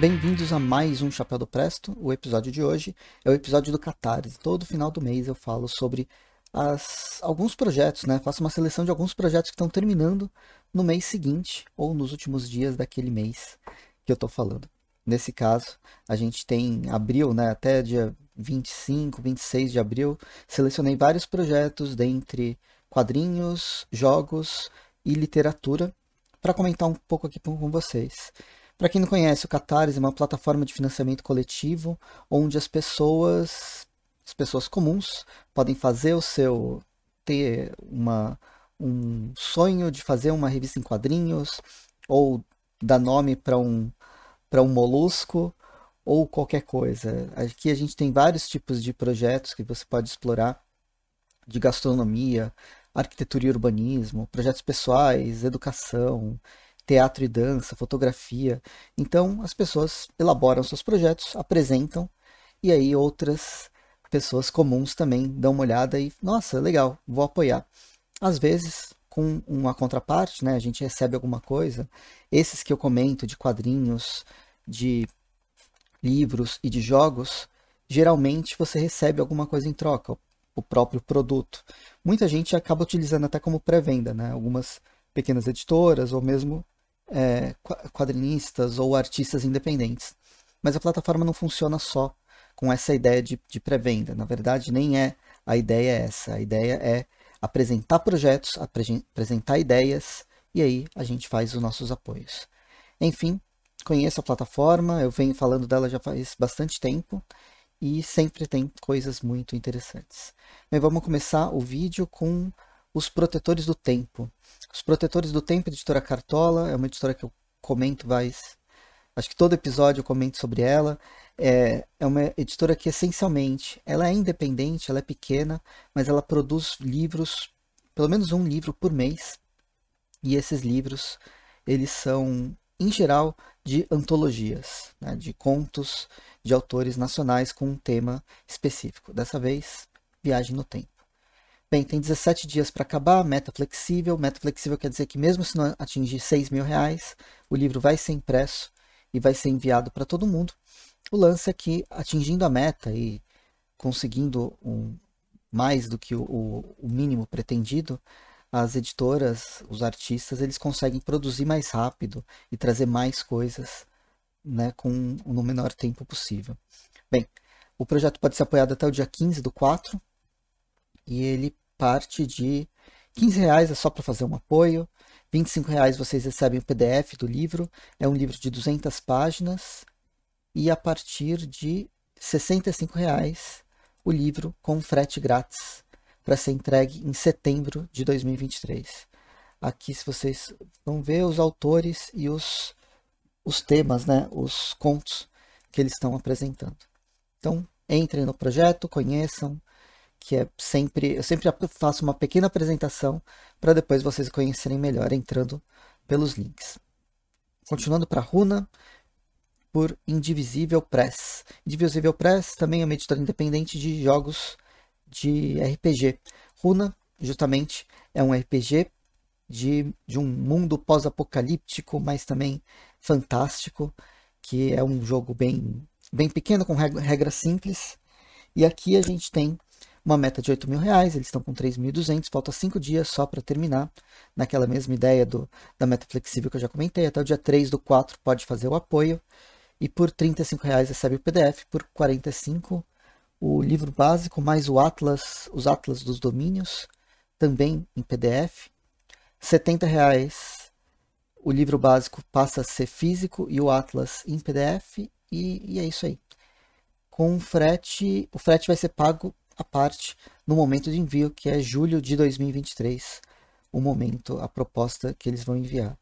Bem-vindos a mais um Chapéu do Presto. O episódio de hoje é o episódio do Catarse. Todo final do mês eu falo sobre as, alguns projetos, né? Faço uma seleção de alguns projetos que estão terminando no mês seguinte ou nos últimos dias daquele mês que eu estou falando. Nesse caso, a gente tem abril, né? Até dia 25, 26 de abril, selecionei vários projetos dentre quadrinhos, jogos e literatura para comentar um pouco aqui com vocês. Para quem não conhece, o Catarse é uma plataforma de financiamento coletivo onde as pessoas, as pessoas comuns, podem fazer o seu ter uma um sonho de fazer uma revista em quadrinhos ou dar nome para um para um molusco ou qualquer coisa. Aqui a gente tem vários tipos de projetos que você pode explorar de gastronomia, arquitetura e urbanismo, projetos pessoais, educação, teatro e dança, fotografia. Então, as pessoas elaboram seus projetos, apresentam, e aí outras pessoas comuns também dão uma olhada e, nossa, legal, vou apoiar. Às vezes, com uma contraparte, né, a gente recebe alguma coisa. Esses que eu comento de quadrinhos, de livros e de jogos, geralmente você recebe alguma coisa em troca, o próprio produto. Muita gente acaba utilizando até como pré-venda, né? Algumas pequenas editoras ou mesmo é, quadrinistas ou artistas independentes. Mas a plataforma não funciona só com essa ideia de, de pré-venda. Na verdade, nem é a ideia é essa. A ideia é apresentar projetos, apresentar ideias e aí a gente faz os nossos apoios. Enfim, conheço a plataforma, eu venho falando dela já faz bastante tempo e sempre tem coisas muito interessantes. Mas vamos começar o vídeo com os Protetores do Tempo. Os Protetores do Tempo, editora Cartola, é uma editora que eu comento mais. Acho que todo episódio eu comento sobre ela. É, é uma editora que essencialmente ela é independente, ela é pequena, mas ela produz livros, pelo menos um livro por mês. E esses livros, eles são, em geral, de antologias, né, de contos de autores nacionais com um tema específico. Dessa vez, viagem no tempo. Bem, tem 17 dias para acabar, meta flexível. Meta flexível quer dizer que mesmo se não atingir 6 mil reais, o livro vai ser impresso e vai ser enviado para todo mundo. O lance é que atingindo a meta e conseguindo um, mais do que o, o, o mínimo pretendido, as editoras, os artistas, eles conseguem produzir mais rápido e trazer mais coisas né, com, no menor tempo possível. Bem, o projeto pode ser apoiado até o dia 15 do 4 e ele parte de 15 reais é só para fazer um apoio, 25 reais vocês recebem o PDF do livro, é um livro de 200 páginas e a partir de 65 reais o livro com frete grátis para ser entregue em setembro de 2023. Aqui se vocês vão ver os autores e os, os temas, né, os contos que eles estão apresentando. Então, entrem no projeto, conheçam, que é sempre, eu sempre faço uma pequena apresentação para depois vocês conhecerem melhor entrando pelos links. Continuando para Runa, por Indivisível Press. Indivisível Press também é uma editora independente de jogos de RPG. Runa, justamente, é um RPG de, de um mundo pós-apocalíptico, mas também fantástico, que é um jogo bem, bem pequeno, com regras simples. E aqui a gente tem uma meta de 8 mil reais, eles estão com 3.200, falta 5 dias só para terminar, naquela mesma ideia do, da meta flexível que eu já comentei, até o dia 3 do 4 pode fazer o apoio, e por 35 reais recebe o PDF, por 45 o livro básico, mais o atlas, os atlas dos domínios, também em PDF, 70 reais o livro básico passa a ser físico e o atlas em PDF, e, e é isso aí com frete. O frete vai ser pago a parte no momento de envio, que é julho de 2023, o momento, a proposta que eles vão enviar.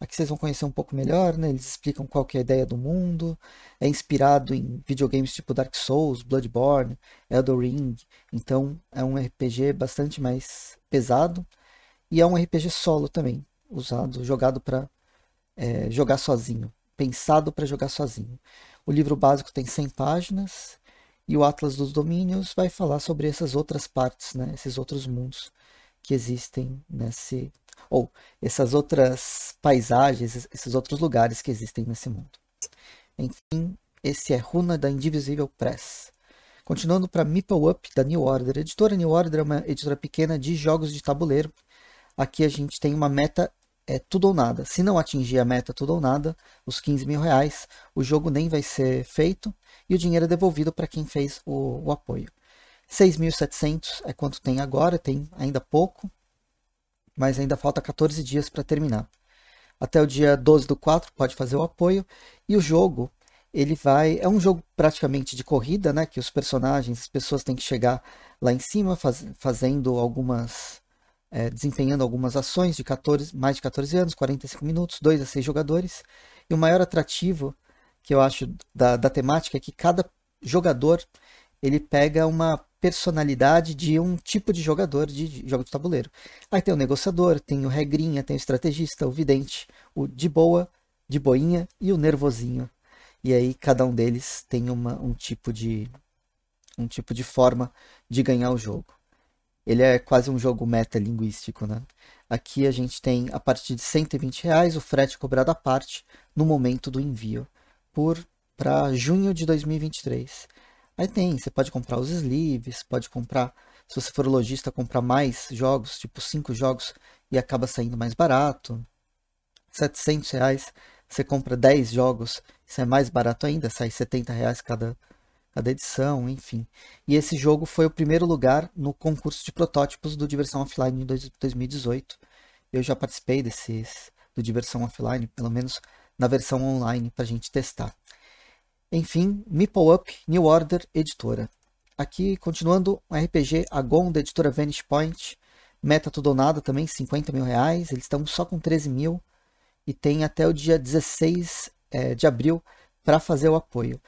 Aqui vocês vão conhecer um pouco melhor, né? Eles explicam qual que é a ideia do mundo. É inspirado em videogames tipo Dark Souls, Bloodborne, Elden Ring. Então é um RPG bastante mais pesado e é um RPG solo também, usado, jogado para é, jogar sozinho, pensado para jogar sozinho. O livro básico tem 100 páginas e o Atlas dos Domínios vai falar sobre essas outras partes, né? esses outros mundos que existem nesse. ou essas outras paisagens, esses outros lugares que existem nesse mundo. Enfim, esse é Runa da Indivisível Press. Continuando para Meeple Up da New Order. A editora New Order é uma editora pequena de jogos de tabuleiro. Aqui a gente tem uma meta é tudo ou nada. Se não atingir a meta tudo ou nada, os 15 mil reais, o jogo nem vai ser feito e o dinheiro é devolvido para quem fez o, o apoio. 6.700 é quanto tem agora, tem ainda pouco, mas ainda falta 14 dias para terminar. Até o dia 12 do 4 pode fazer o apoio e o jogo ele vai é um jogo praticamente de corrida, né, que os personagens, as pessoas têm que chegar lá em cima faz, fazendo algumas é, desempenhando algumas ações de 14, mais de 14 anos, 45 minutos, 2 a 6 jogadores. E o maior atrativo que eu acho da, da temática é que cada jogador ele pega uma personalidade de um tipo de jogador de, de jogo de tabuleiro. Aí tem o negociador, tem o regrinha, tem o estrategista, o vidente, o de boa, de boinha e o nervosinho. E aí cada um deles tem uma, um tipo de um tipo de forma de ganhar o jogo ele é quase um jogo metalinguístico, né? Aqui a gente tem a partir de 120 reais o frete cobrado à parte no momento do envio por para junho de 2023. Aí tem, você pode comprar os sleeves, pode comprar, se você for lojista, comprar mais jogos, tipo 5 jogos e acaba saindo mais barato. 700 reais, você compra 10 jogos, isso é mais barato ainda, sai 70 reais cada a da edição, enfim. E esse jogo foi o primeiro lugar no concurso de protótipos do Diversão Offline em 2018. Eu já participei desses do Diversão Offline, pelo menos na versão online para a gente testar. Enfim, Meeple Up, New Order, editora. Aqui, continuando, um RPG Agon, da editora Vanish Point. Meta tudo ou nada também, 50 mil reais. Eles estão só com 13 mil. E tem até o dia 16 é, eh, de abril para fazer o apoio.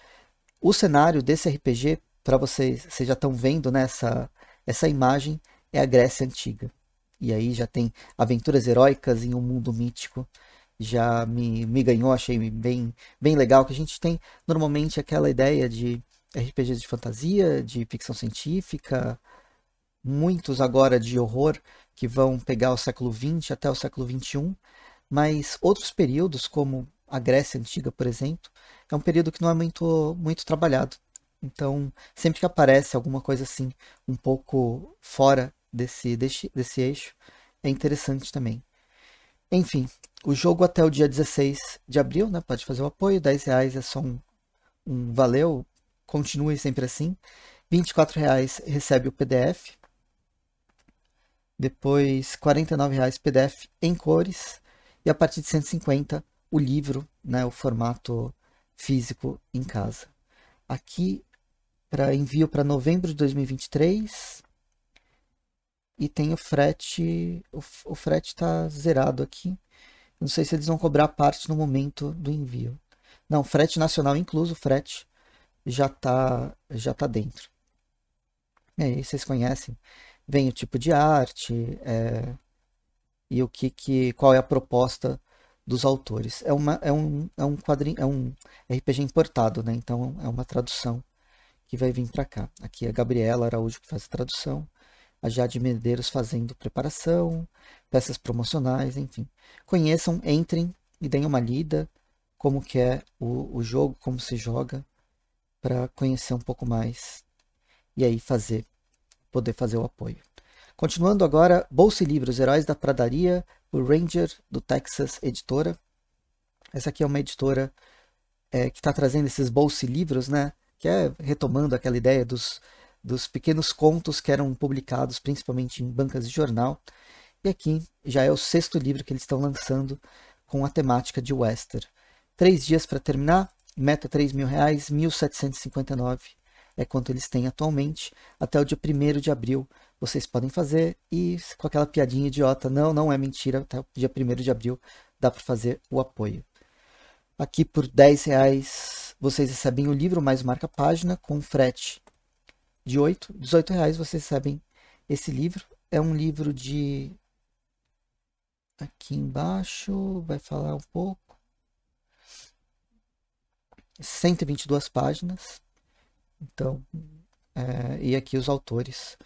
O cenário desse RPG, para vocês, vocês já estão vendo nessa né, essa imagem, é a Grécia Antiga. E aí já tem aventuras heróicas em um mundo mítico. Já me, me ganhou, achei bem, bem legal, que a gente tem normalmente aquela ideia de RPGs de fantasia, de ficção científica, muitos agora de horror que vão pegar o século XX até o século XXI, mas outros períodos, como a Grécia Antiga, por exemplo, é um período que não é muito, muito trabalhado. Então, sempre que aparece alguma coisa assim, um pouco fora desse, desse, desse eixo, é interessante também. Enfim, o jogo até o dia 16 de abril, né? Pode fazer o apoio, 10 reais é só um, um valeu, continue sempre assim. 24 reais recebe o PDF. Depois, 49 reais PDF em cores. E a partir de 150 o livro, né, o formato físico em casa. Aqui para envio para novembro de 2023 e tem o frete, o, o frete está zerado aqui. Não sei se eles vão cobrar parte no momento do envio. Não, frete nacional incluso, frete já tá já tá dentro. E aí vocês conhecem, vem o tipo de arte é, e o que que qual é a proposta dos autores. É, uma, é, um, é um quadrinho, é um RPG importado, né? Então é uma tradução que vai vir para cá. Aqui é a Gabriela Araújo que faz a tradução, a Jade Medeiros fazendo preparação, peças promocionais, enfim. Conheçam, entrem e deem uma lida como que é o, o jogo, como se joga, para conhecer um pouco mais e aí fazer, poder fazer o apoio. Continuando agora, Bolsa e Livros, Heróis da Pradaria, o Ranger, do Texas Editora. Essa aqui é uma editora é, que está trazendo esses Bolsa e Livros, né? Que é retomando aquela ideia dos, dos pequenos contos que eram publicados principalmente em bancas de jornal. E aqui já é o sexto livro que eles estão lançando com a temática de western Três dias para terminar, meta R$ R$ 1.759 é quanto eles têm atualmente, até o dia 1 de abril vocês podem fazer. E com aquela piadinha idiota, não, não é mentira, até tá, o dia 1 de abril dá para fazer o apoio. Aqui por 10 reais vocês recebem o livro mais marca-página com frete de 8, 18 reais vocês recebem esse livro. É um livro de... Aqui embaixo vai falar um pouco. 122 páginas. Então, é, e aqui os autores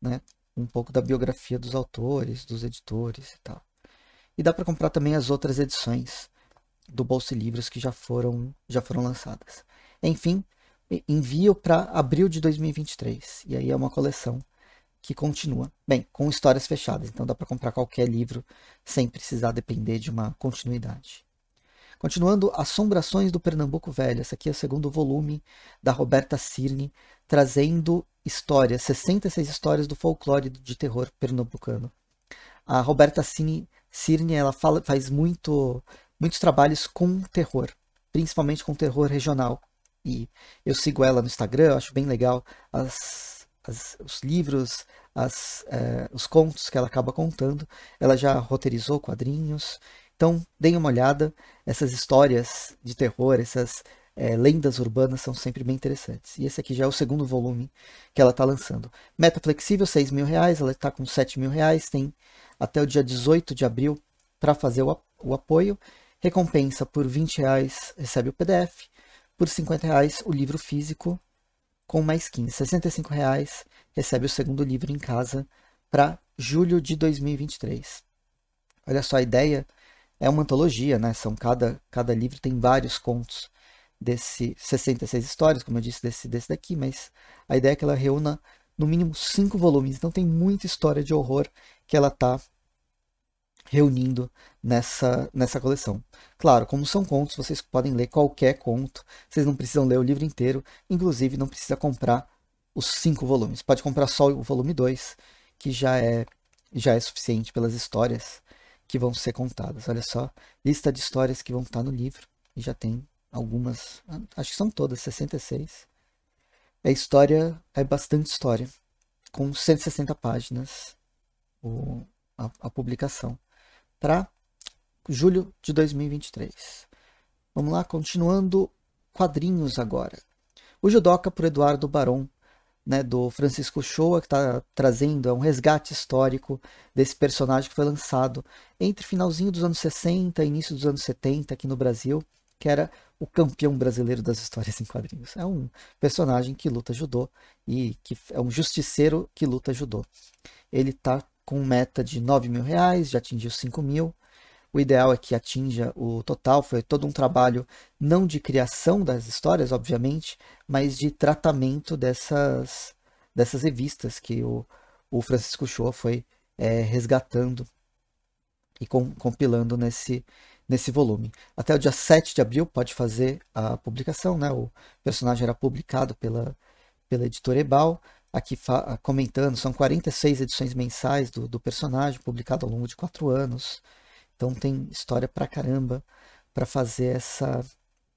né, um pouco da biografia dos autores, dos editores e tal. E dá para comprar também as outras edições do Bolsa Livros que já foram, já foram lançadas. Enfim, envio para abril de 2023. E aí é uma coleção que continua, bem, com histórias fechadas. Então dá para comprar qualquer livro sem precisar depender de uma continuidade. Continuando, Assombrações do Pernambuco Velho. Esse aqui é o segundo volume da Roberta Cirne, trazendo histórias, 66 histórias do folclore de terror pernambucano. A Roberta Cine, Cirne ela fala, faz muito, muitos trabalhos com terror, principalmente com terror regional. E eu sigo ela no Instagram, acho bem legal as, as, os livros, as, é, os contos que ela acaba contando. Ela já roteirizou quadrinhos. Então, deem uma olhada. Essas histórias de terror, essas é, lendas urbanas são sempre bem interessantes. E esse aqui já é o segundo volume que ela está lançando. Meta flexível, 6 mil reais, ela está com 7 mil reais, tem até o dia 18 de abril para fazer o, o apoio. Recompensa por 20 reais recebe o PDF, por 50 reais o livro físico com mais 15. 65 reais recebe o segundo livro em casa para julho de 2023. Olha só a ideia, é uma antologia, né? São cada, cada livro tem vários contos desse 66 histórias, como eu disse, desse, desse daqui, mas a ideia é que ela reúna no mínimo cinco volumes. Então tem muita história de horror que ela está reunindo nessa, nessa coleção. Claro, como são contos, vocês podem ler qualquer conto, vocês não precisam ler o livro inteiro, inclusive não precisa comprar os cinco volumes. Pode comprar só o volume 2, que já é, já é suficiente pelas histórias que vão ser contadas. Olha só, lista de histórias que vão estar no livro e já tem algumas, acho que são todas, 66. É história, é bastante história, com 160 páginas o, a, a publicação, para julho de 2023. Vamos lá, continuando quadrinhos agora. O Judoca por Eduardo Barão, né, do Francisco Shoa, que está trazendo é um resgate histórico desse personagem que foi lançado entre finalzinho dos anos 60 e início dos anos 70 aqui no Brasil, que era o campeão brasileiro das histórias em quadrinhos. É um personagem que luta judô e que é um justiceiro que luta judô. Ele está com meta de 9 mil reais, já atingiu 5 mil. O ideal é que atinja o total. Foi todo um trabalho, não de criação das histórias, obviamente, mas de tratamento dessas, dessas revistas que o, o Francisco Shaw foi é, resgatando e com, compilando nesse, nesse volume. Até o dia 7 de abril pode fazer a publicação, né? O personagem era publicado pela, pela editora Ebal, aqui comentando, são 46 edições mensais do, do personagem, publicado ao longo de quatro anos. Então tem história pra caramba para fazer essa,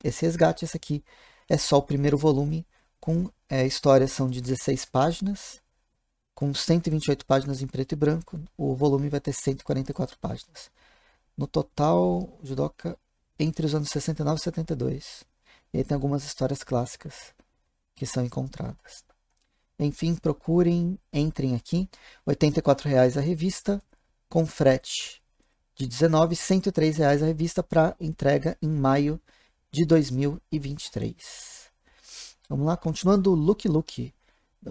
esse resgate. Esse aqui é só o primeiro volume, com é, histórias são de 16 páginas, com 128 páginas em preto e branco. O volume vai ter 144 páginas. No total, judoca entre os anos 69 e 72. E aí tem algumas histórias clássicas que são encontradas. Enfim, procurem, entrem aqui. R$ 84,00 a revista, com frete de R$ 19, reais a revista para entrega em maio de 2023. Vamos lá, continuando Look Look,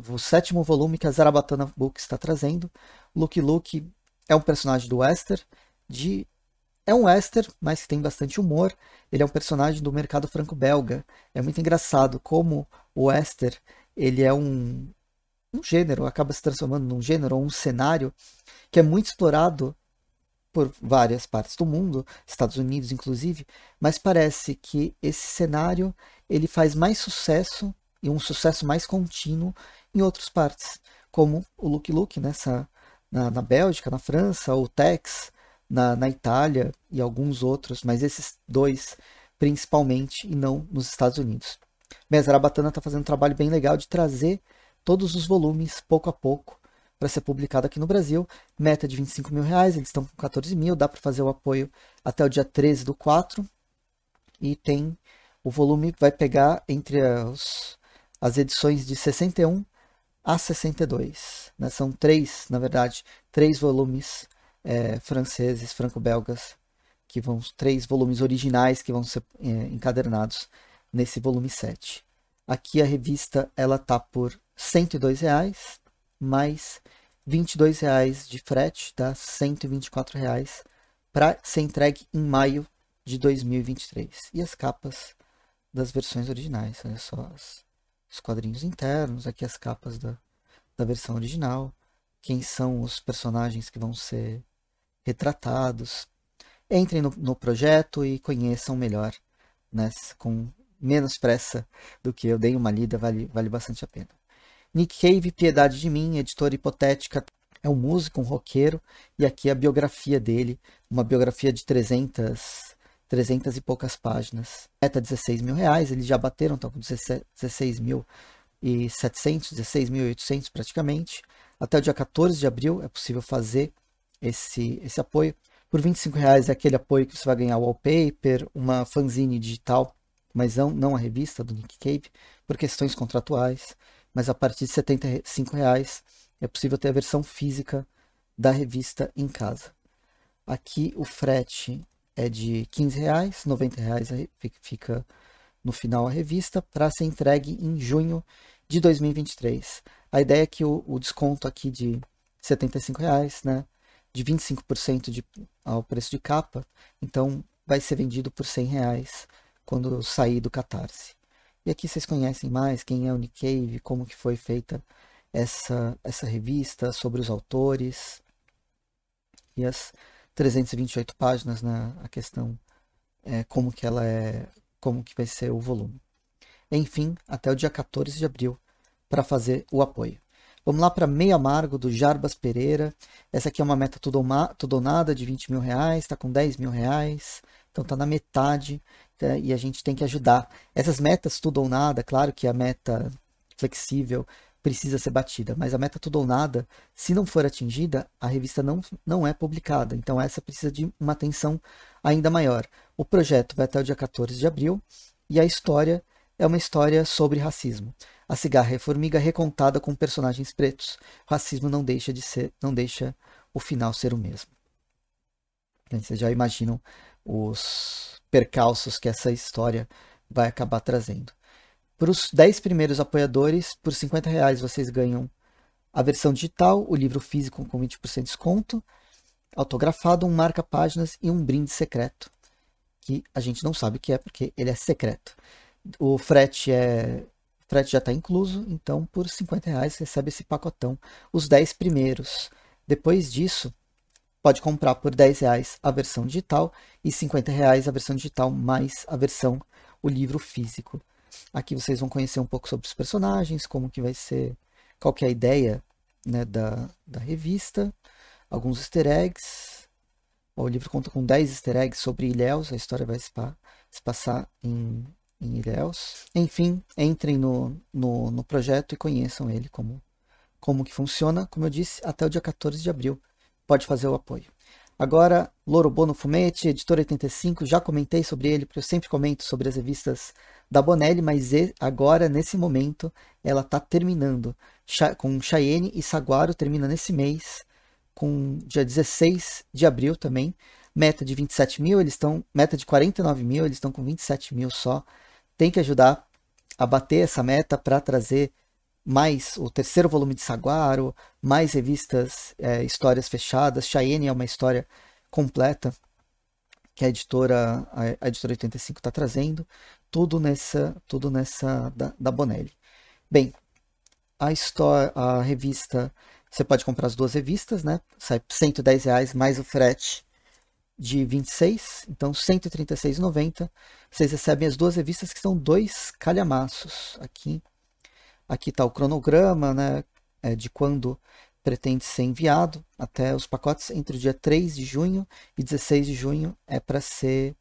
o sétimo volume que a Zarabatana Books está trazendo. Look Look é um personagem do Wester de é um western, mas tem bastante humor. Ele é um personagem do mercado franco-belga. É muito engraçado como o western ele é um, um gênero, acaba se transformando num gênero ou um cenário que é muito explorado por várias partes do mundo, Estados Unidos inclusive, mas parece que esse cenário ele faz mais sucesso e um sucesso mais contínuo em outras partes, como o Look Luke nessa né, na, na Bélgica, na França, ou Tex, na, na Itália e alguns outros, mas esses dois principalmente, e não nos Estados Unidos. Mesra Batana está fazendo um trabalho bem legal de trazer todos os volumes, pouco a pouco, para ser publicado aqui no Brasil. Meta de 25 mil reais, eles estão com 14 mil, dá para fazer o apoio até o dia 13 do 4. E tem o volume vai pegar entre as, as edições de 61 a 62. Né? São três, na verdade, três volumes é, franceses, franco-belgas, que vão três volumes originais que vão ser é, encadernados nesse volume 7. Aqui a revista ela tá por R$ 102,00 mais R$ 22,00 de frete, dá R$ 124,00 para ser entregue em maio de 2023. E as capas das versões originais, olha né? só as, os quadrinhos internos, aqui as capas da, da versão original, quem são os personagens que vão ser retratados. Entrem no, no projeto e conheçam melhor, né, com menos pressa do que eu dei uma lida, vale, vale bastante a pena. Nick Cave, Piedade de Mim, editora hipotética, é um músico, um roqueiro, e aqui a biografia dele, uma biografia de 300, 300 e poucas páginas. Meta 16 mil reais, eles já bateram, estão com 16 mil e 700, 16.800 praticamente. Até o dia 14 de abril é possível fazer esse, esse apoio. Por 25 reais é aquele apoio que você vai ganhar wallpaper, uma fanzine digital, mas não, não a revista do Nick Cave, por questões contratuais. Mas a partir de 75 reais é possível ter a versão física da revista em casa. Aqui o frete é de 15 reais, 90 reais fica no final a revista para ser entregue em junho de 2023. A ideia é que o, o desconto aqui de 75 reais, né, de 25% de, ao preço de capa, então vai ser vendido por 100 reais quando sair do Catarse. E aqui vocês conhecem mais quem é o Cave, como que foi feita essa, essa revista, sobre os autores e as 328 páginas na né, a questão é, como que ela é, como que vai ser o volume. Enfim, até o dia 14 de abril para fazer o apoio. Vamos lá para Meio Amargo, do Jarbas Pereira. Essa aqui é uma meta tudo ou nada de 20 mil reais, está com 10 mil reais, então está na metade tá? e a gente tem que ajudar. Essas metas tudo ou nada, claro que a meta flexível precisa ser batida, mas a meta tudo ou nada, se não for atingida, a revista não, não é publicada. Então essa precisa de uma atenção ainda maior. O projeto vai até o dia 14 de abril e a história é uma história sobre racismo. A cigarra é formiga recontada com personagens pretos. O racismo não deixa de ser, não deixa o final ser o mesmo. Vocês já imaginam os percalços que essa história vai acabar trazendo. Para os 10 primeiros apoiadores, por 50 reais vocês ganham a versão digital, o livro físico com 20% de desconto, autografado, um marca-páginas e um brinde secreto, que a gente não sabe o que é porque ele é secreto. O frete é frete já está incluso, então por 50 reais você recebe esse pacotão, os 10 primeiros. Depois disso, pode comprar por 10 reais a versão digital e 50 reais a versão digital mais a versão, o livro físico. Aqui vocês vão conhecer um pouco sobre os personagens, como que vai ser, qual que é a ideia né, da, da revista, alguns easter eggs. o livro conta com 10 easter eggs sobre Ilhéus, a história vai se passar em em Ilhéus. Enfim, entrem no, no, no, projeto e conheçam ele, como, como que funciona. Como eu disse, até o dia 14 de abril pode fazer o apoio. Agora, Loro Bono Fumete, Editora 85, já comentei sobre ele, porque eu sempre comento sobre as revistas da Bonelli, mas agora, nesse momento, ela está terminando. Com Cheyenne e Saguaro termina nesse mês, com dia 16 de abril também meta de 27 mil, eles estão. Meta de 49 mil, eles estão com 27 mil só tem que ajudar a bater essa meta para trazer mais o terceiro volume de Saguaro, mais revistas, é, histórias fechadas. Cheyenne é uma história completa que a editora, a, editora 85 está trazendo, tudo nessa, tudo nessa da, da Bonelli. Bem, a, história, a revista, você pode comprar as duas revistas, né? Sai 110 reais mais o frete de 26, então 136,90. Vocês recebem as duas revistas que são dois calhamaços. Aqui aqui está o cronograma né, é, de quando pretende ser enviado até os pacotes entre o dia 3 de junho e 16 de junho é para ser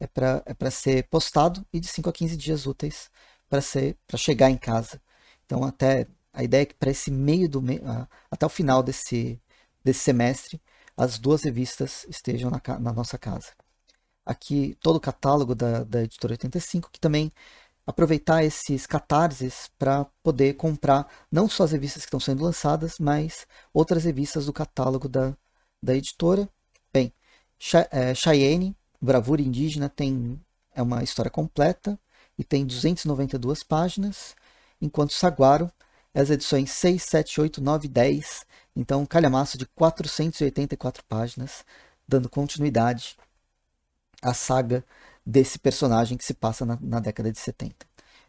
é para é para ser postado e de 5 a 15 dias úteis para ser para chegar em casa. Então até a ideia é que para esse meio do até o final desse desse semestre as duas revistas estejam na, na nossa casa. Aqui todo o catálogo da, da Editora 85, que também aproveitar esses catarses para poder comprar não só as revistas que estão sendo lançadas, mas outras revistas do catálogo da, da editora. Bem, é, Cheyenne, Bravura Indígena, tem é uma história completa e tem 292 páginas, enquanto Saguaro, as edições 6, 7, 8, 9, 10 então, um calhamaço de 484 páginas, dando continuidade à saga desse personagem que se passa na, na década de 70.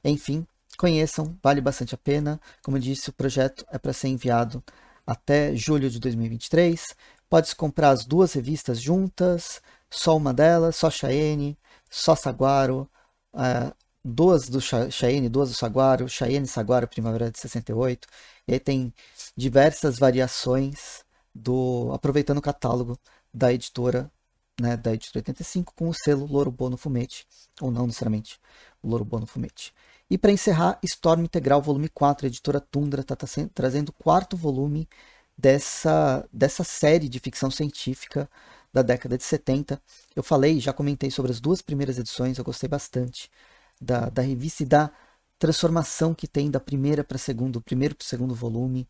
Enfim, conheçam, vale bastante a pena. Como eu disse, o projeto é para ser enviado até julho de 2023. Pode comprar as duas revistas juntas, só uma delas, só Cheyenne, só Saguaro, uh, duas do Cheyenne, duas do Saguaro, e Saguaro Primavera de 68. E aí tem diversas variações do aproveitando o catálogo da editora, né, da editora 85 com o selo Loro Bono Fumete, ou não necessariamente Loro Bono Fumete. E para encerrar, Storm Integral volume 4, editora Tundra está tá, tá trazendo o quarto volume dessa dessa série de ficção científica da década de 70. Eu falei, já comentei sobre as duas primeiras edições, eu gostei bastante da, da revista e da transformação que tem da primeira para segundo, primeiro para o segundo volume,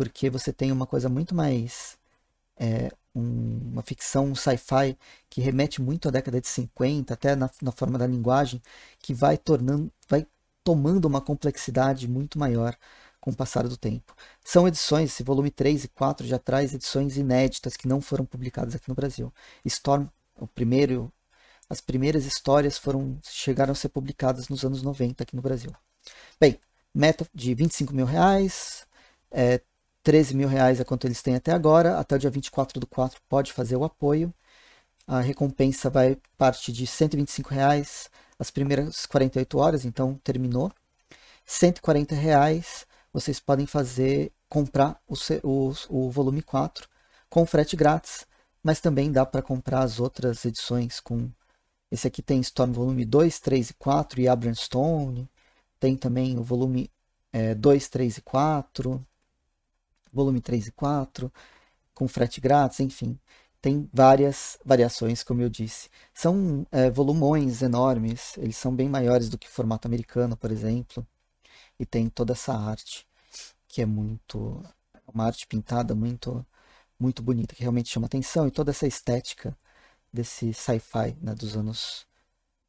porque você tem uma coisa muito mais. É, um, uma ficção um sci-fi que remete muito à década de 50, até na, na forma da linguagem, que vai tornando, vai tomando uma complexidade muito maior com o passar do tempo. São edições, esse volume 3 e 4 já traz edições inéditas que não foram publicadas aqui no Brasil. Storm, o primeiro, as primeiras histórias foram chegaram a ser publicadas nos anos 90 aqui no Brasil. Bem, meta de 25 mil reais, é, 13 mil reais é quanto eles têm até agora. Até o dia 24 do 4 pode fazer o apoio. A recompensa vai parte de 125 reais as primeiras 48 horas, então terminou. 140 reais vocês podem fazer comprar o, o, o volume 4 com frete grátis, mas também dá para comprar as outras edições com esse aqui tem Storm volume 2, 3 e 4 e Abram Stone, tem também o volume é, 2, 3 e 4, volume 3 e 4, com frete grátis, enfim. Tem várias variações, como eu disse. São é, volumões enormes, eles são bem maiores do que o formato americano, por exemplo. E tem toda essa arte, que é muito. É uma arte pintada muito, muito bonita, que realmente chama atenção, e toda essa estética desse sci-fi né, dos, anos,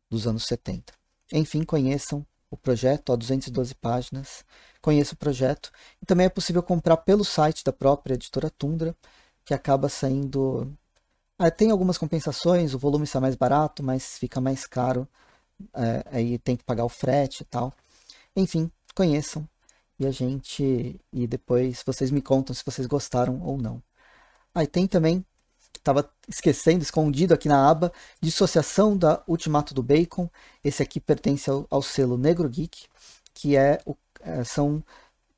dos anos 70. Enfim, conheçam o projeto, a 212 páginas. Conheça o projeto. E também é possível comprar pelo site da própria editora Tundra, que acaba saindo. Ah, tem algumas compensações, o volume está mais barato, mas fica mais caro. É, aí tem que pagar o frete e tal. Enfim, conheçam. E a gente. E depois vocês me contam se vocês gostaram ou não. Aí ah, tem também estava esquecendo, escondido aqui na aba, Dissociação da Ultimato do Bacon. Esse aqui pertence ao, ao selo Negro Geek, que é, o, é, são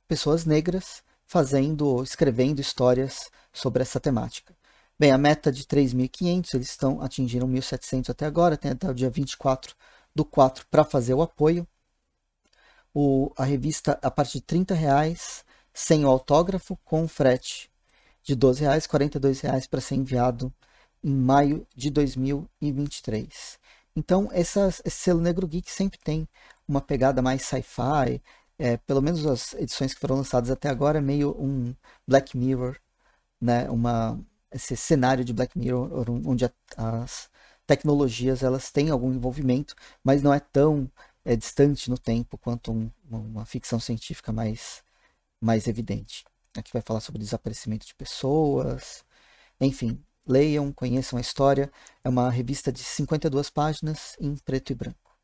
pessoas negras fazendo, escrevendo histórias sobre essa temática. Bem, a meta de 3.500, eles estão atingiram 1.700 até agora, tem até o dia 24 do 4 para fazer o apoio. O, a revista a partir de R$ reais, sem o autógrafo, com frete de R$ 12,42 para ser enviado em maio de 2023. Então, esse selo Negro Geek sempre tem uma pegada mais sci-fi, é, pelo menos as edições que foram lançadas até agora, é meio um Black Mirror, né? Uma, esse cenário de Black Mirror, onde a, as tecnologias elas têm algum envolvimento, mas não é tão é, distante no tempo quanto um, uma ficção científica mais, mais evidente. Aqui vai falar sobre desaparecimento de pessoas. Enfim, leiam, conheçam a história. É uma revista de 52 páginas em preto e branco.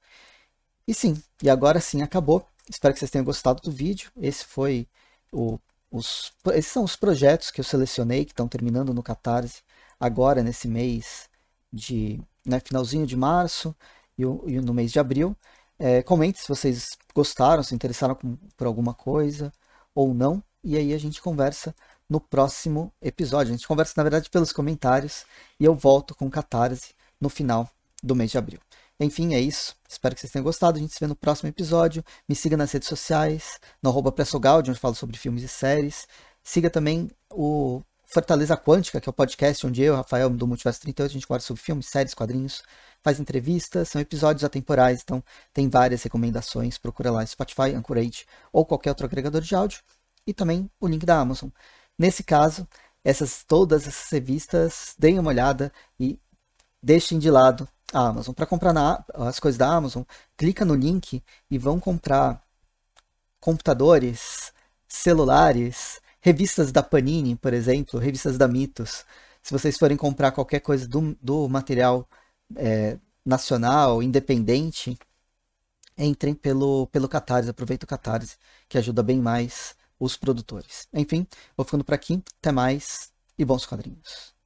E sim, e agora sim acabou. Espero que vocês tenham gostado do vídeo. Esse foi o, os, esses são os projetos que eu selecionei que estão terminando no Catarse agora nesse mês de né, finalzinho de março e, e, no mês de abril. É, comente se vocês gostaram, se interessaram com, por alguma coisa ou não e aí a gente conversa no próximo episódio. A gente conversa, na verdade, pelos comentários e eu volto com Catarse no final do mês de abril. Enfim, é isso. Espero que vocês tenham gostado. A gente se vê no próximo episódio. Me siga nas redes sociais, no arroba onde eu falo sobre filmes e séries. Siga também o Fortaleza Quântica, que é o podcast onde eu, Rafael, do Multiverso 38, a gente conversa sobre filmes, séries, quadrinhos, faz entrevistas, são episódios atemporais, então tem várias recomendações. Procura lá Spotify, Anchorage ou qualquer outro agregador de áudio e também o link da Amazon. Nesse caso, essas todas essas revistas, deem uma olhada e deixem de lado a Amazon. Para comprar na, as coisas da Amazon, clica no link e vão comprar computadores, celulares, revistas da Panini, por exemplo, revistas da Mitos. Se vocês forem comprar qualquer coisa do, do material é, nacional, independente, entrem pelo, pelo Catarse, aproveita o Catarse, que ajuda bem mais os produtores. Enfim, vou ficando por aqui. Até mais e bons quadrinhos.